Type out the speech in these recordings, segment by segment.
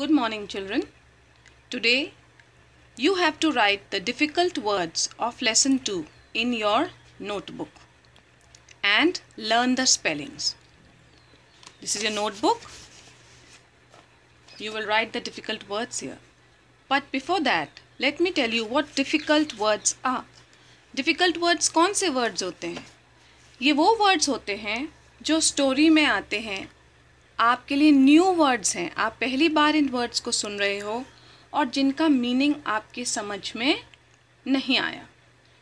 Good morning children. Today you have to write the difficult words of lesson 2 in your notebook and learn the spellings. This is your notebook. You will write the difficult words here. But before that, let me tell you what difficult words are. Difficult words कौन से words hain? Ye wo words hote hain jo story mein aate hain. आपके लिए new words हैं आप पहली बार इन words को सुन रहे हो और जिनका मीनिंग आपके समझ में नहीं आया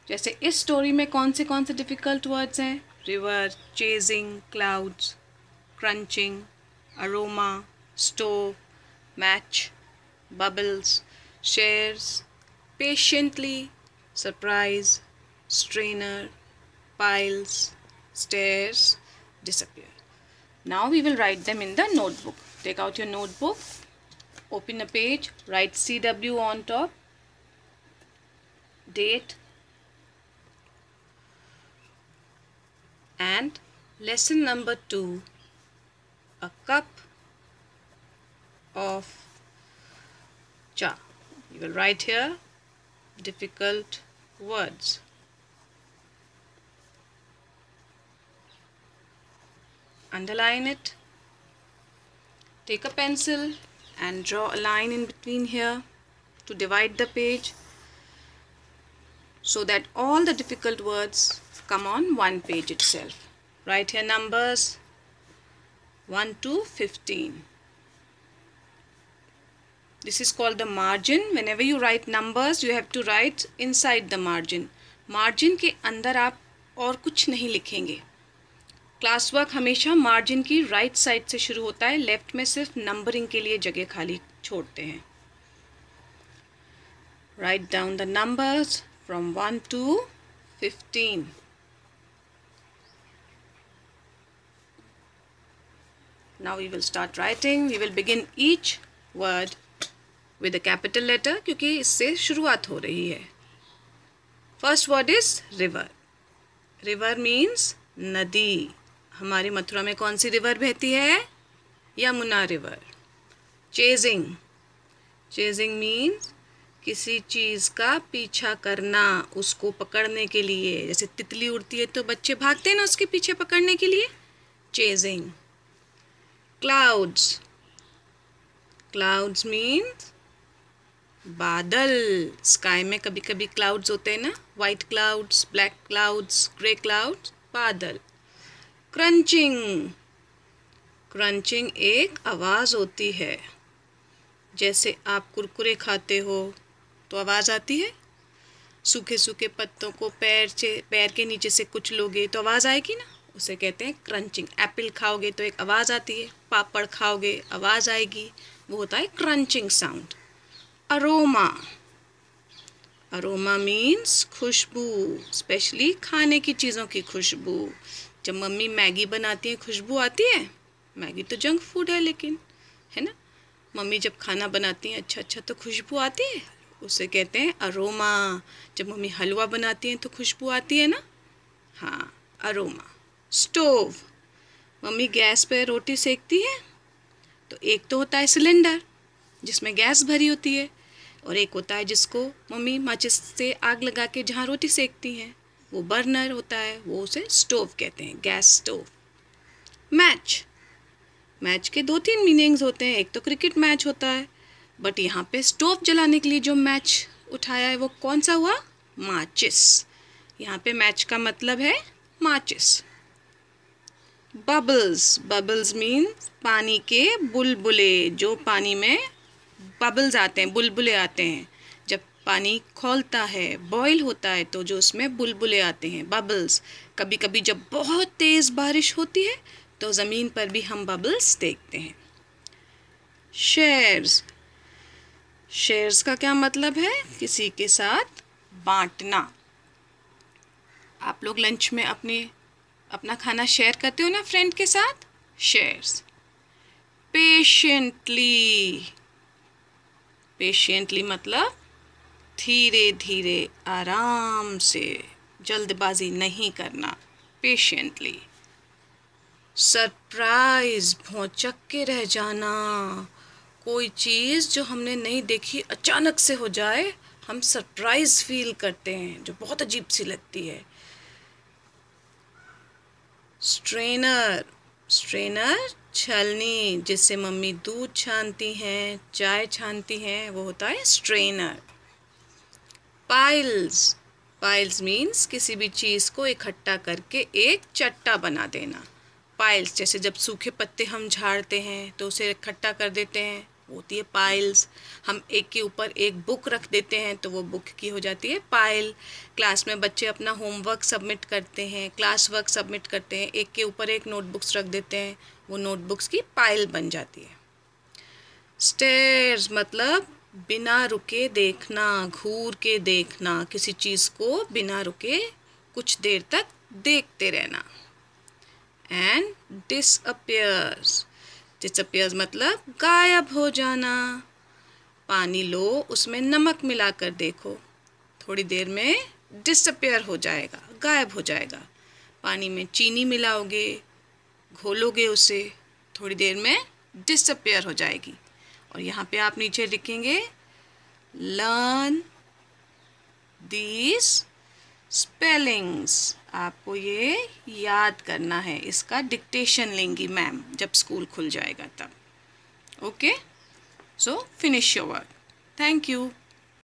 जैसे इस स्टोरी में कौन से कौन से डिफ़िकल्ट वर्ड्स हैं river chasing clouds crunching aroma stove match bubbles shares patiently surprise strainer piles stairs disappear Now we will write them in the notebook. Take out your notebook, open a page, write CW on top, date and lesson number 2 a cup of cha you will write here difficult words underline it take a pencil and draw a line in between here to divide the page so that all the difficult words come on one page itself write here numbers 1 to 15 this is called the margin whenever you write numbers you have to write inside the margin margin ke andar ap or kuch nahi likhenge. Class work हमेशा margin की right right side से शुरू होता है left में सिर्फ numbering के लिए जगह खाली छोड़ते हैं write down the numbers from one to fifteen now you will start writing you will begin each word with a capital letter क्योंकि इससे शुरुआत हो रही है first word is river river means नदी हमारे मथुरा में कौन सी रिवर बहती है Yamuna river chasing chasing means किसी चीज़ का पीछा करना उसको पकड़ने के लिए जैसे तितली उड़ती है तो बच्चे भागते हैं ना उसके पीछे पकड़ने के लिए चेजिंग क्लाउड्स क्लाउड्स मीन्स बादल स्काई में कभी कभी क्लाउड्स होते हैं ना white clouds black clouds grey clouds बादल क्रंचिंग क्रंचिंग एक आवाज़ होती है जैसे आप कुरकुरे खाते हो तो आवाज़ आती है सूखे सूखे पत्तों को पैर से पैर के नीचे से कुछ लोगे तो आवाज़ आएगी ना उसे कहते हैं क्रंचिंग एप्पल खाओगे तो एक आवाज़ आती है पापड़ खाओगे आवाज़ आएगी वो होता है crunching sound aroma aroma means खुशबू स्पेशली खाने की चीज़ों की खुशबू जब मम्मी मैगी बनाती है खुशबू आती है मैगी तो जंक फूड है लेकिन है ना मम्मी जब खाना बनाती हैं अच्छा अच्छा तो खुशबू आती है उसे कहते हैं अरोमा जब मम्मी हलवा बनाती हैं तो खुशबू आती है ना हाँ अरोमा स्टोव मम्मी गैस पे रोटी सेकती है तो एक तो होता है सिलेंडर जिसमें गैस भरी होती है और एक होता है जिसको मम्मी माचिस से आग लगा के जहाँ रोटी सेकती हैं वो बर्नर होता है वो उसे स्टोव कहते हैं गैस स्टोव मैच मैच के दो तीन मीनिंग्स होते हैं एक तो क्रिकेट मैच होता है बट यहाँ पे स्टोव जलाने के लिए जो मैच उठाया है वो कौन सा हुआ माचिस यहाँ पे मैच का मतलब है माचिस बबल्स बबल्स मीन पानी के बुलबुले जो पानी में बबल्स आते हैं बुलबुले आते हैं पानी खोलता है बॉईल होता है तो जो उसमें बुलबुले आते हैं बबल्स कभी कभी जब बहुत तेज़ बारिश होती है तो ज़मीन पर भी हम बबल्स देखते हैं शेयर्स शेयर्स का क्या मतलब है किसी के साथ बांटना आप लोग लंच में अपने अपना खाना शेयर करते हो ना फ्रेंड के साथ शेयर्स पेशेंटली पेशेंटली मतलब धीरे धीरे आराम से जल्दबाजी नहीं करना पेशेंटली सरप्राइज भौचक के रह जाना कोई चीज़ जो हमने नहीं देखी अचानक से हो जाए हम सरप्राइज फील करते हैं जो बहुत अजीब सी लगती है स्ट्रेनर स्ट्रेनर छलनी जिससे मम्मी दूध छानती हैं चाय छानती हैं वो होता है स्ट्रेनर पाइल्स पाइल्स मीन्स किसी भी चीज़ को इकट्ठा करके एक चट्टा बना देना पाइल्स जैसे जब सूखे पत्ते हम झाड़ते हैं तो उसे इकट्ठा कर देते हैं होती है पाइल्स हम एक के ऊपर एक बुक रख देते हैं तो वो बुक की हो जाती है पाइल क्लास में बच्चे अपना होमवर्क सबमिट करते हैं क्लास वर्क सबमिट करते हैं एक के ऊपर एक नोटबुक्स रख देते हैं वो नोटबुक्स की पाइल बन जाती है स्टेयर्स मतलब बिना रुके देखना घूर के देखना किसी चीज़ को बिना रुके कुछ देर तक देखते रहना एंड डिसअपियर्स डिसअपियर्स मतलब गायब हो जाना पानी लो उसमें नमक मिलाकर देखो थोड़ी देर में डिसअपियर हो जाएगा गायब हो जाएगा पानी में चीनी मिलाओगे घोलोगे उसे थोड़ी देर में डिसअपियर हो जाएगी और यहाँ पे आप नीचे लिखेंगे लर्न दीज स्पेलिंग्स आपको ये याद करना है इसका डिक्टेशन लेंगी मैम जब स्कूल खुल जाएगा तब okay so finish your work thank you